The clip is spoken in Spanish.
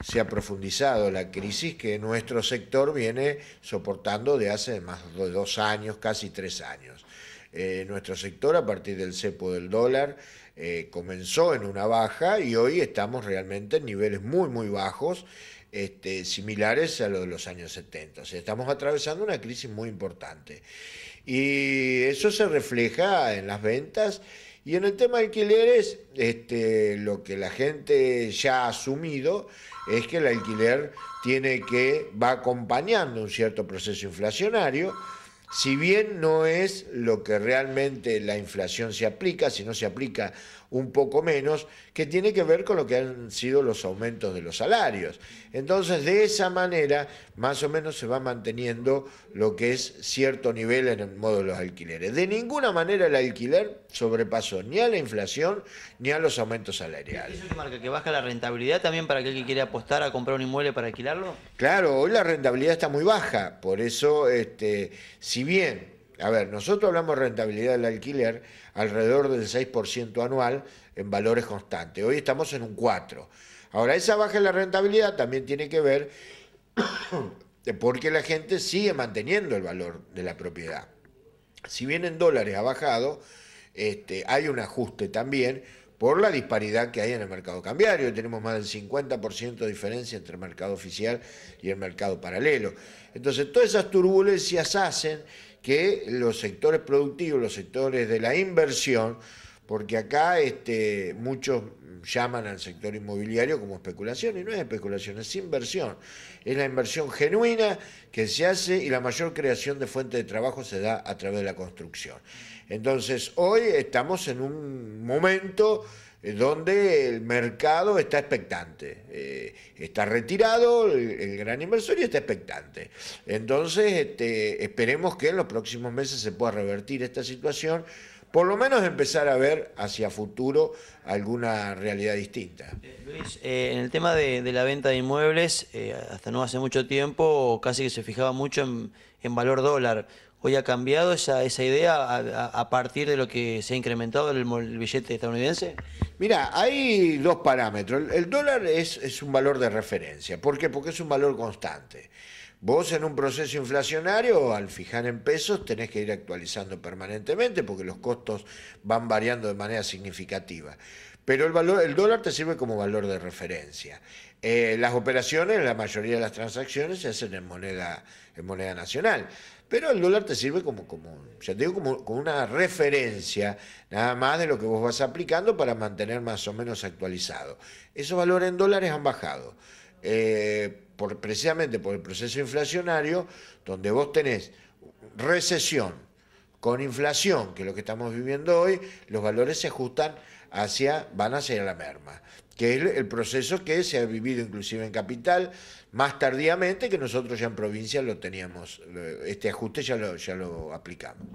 se ha profundizado la crisis que nuestro sector viene soportando de hace más de dos años, casi tres años. Eh, nuestro sector a partir del cepo del dólar eh, comenzó en una baja y hoy estamos realmente en niveles muy, muy bajos. Este, similares a los de los años 70. estamos atravesando una crisis muy importante. Y eso se refleja en las ventas y en el tema de alquileres, este, lo que la gente ya ha asumido es que el alquiler tiene que, va acompañando un cierto proceso inflacionario si bien no es lo que realmente la inflación se aplica, sino se aplica un poco menos, que tiene que ver con lo que han sido los aumentos de los salarios. Entonces, de esa manera, más o menos se va manteniendo lo que es cierto nivel en el modo de los alquileres. De ninguna manera el alquiler sobrepasó ni a la inflación ni a los aumentos salariales. ¿Eso marca que baja la rentabilidad también para aquel que quiere apostar a comprar un inmueble para alquilarlo? Claro, hoy la rentabilidad está muy baja, por eso este, si si bien, a ver, nosotros hablamos de rentabilidad del alquiler alrededor del 6% anual en valores constantes. Hoy estamos en un 4%. Ahora, esa baja en la rentabilidad también tiene que ver porque la gente sigue manteniendo el valor de la propiedad. Si bien en dólares ha bajado, este, hay un ajuste también por la disparidad que hay en el mercado cambiario. tenemos más del 50% de diferencia entre el mercado oficial y el mercado paralelo. Entonces, todas esas turbulencias hacen que los sectores productivos, los sectores de la inversión, porque acá este, muchos llaman al sector inmobiliario como especulación y no es especulación, es inversión. Es la inversión genuina que se hace y la mayor creación de fuente de trabajo se da a través de la construcción. Entonces, hoy estamos en un momento eh, donde el mercado está expectante. Eh, está retirado el, gran inversor y está expectante. Entonces, este, esperemos que en los próximos meses se pueda revertir esta situación por lo menos empezar a ver hacia futuro alguna realidad distinta. Eh, Luis, eh, en el tema de, la venta de inmuebles, eh, hasta no hace mucho tiempo casi que se fijaba mucho en, valor dólar. Hoy ha cambiado esa, idea a, partir de lo que se ha incrementado el, billete estadounidense. Mira, hay dos parámetros. El, dólar es, es un valor de referencia. ¿Por qué? Porque es un valor constante. Vos en un proceso inflacionario, al fijar en pesos, tenés que ir actualizando permanentemente porque los costos van variando de manera significativa. Pero el, valor, el dólar te sirve como valor de referencia. Eh, las operaciones, la mayoría de las transacciones se hacen en moneda, en moneda nacional. Pero el dólar te sirve como, como ya digo, como, una referencia, nada más de lo que vos vas aplicando para mantener más o menos actualizado. Esos valores en dólares han bajado. Eh, precisamente por el proceso inflacionario, donde vos tenés recesión con inflación, que es lo que estamos viviendo hoy, los valores se ajustan hacia, van a hacia la merma, que es el proceso que se ha vivido inclusive en capital más tardíamente que nosotros ya en provincia lo teníamos, este ajuste ya ya lo aplicamos.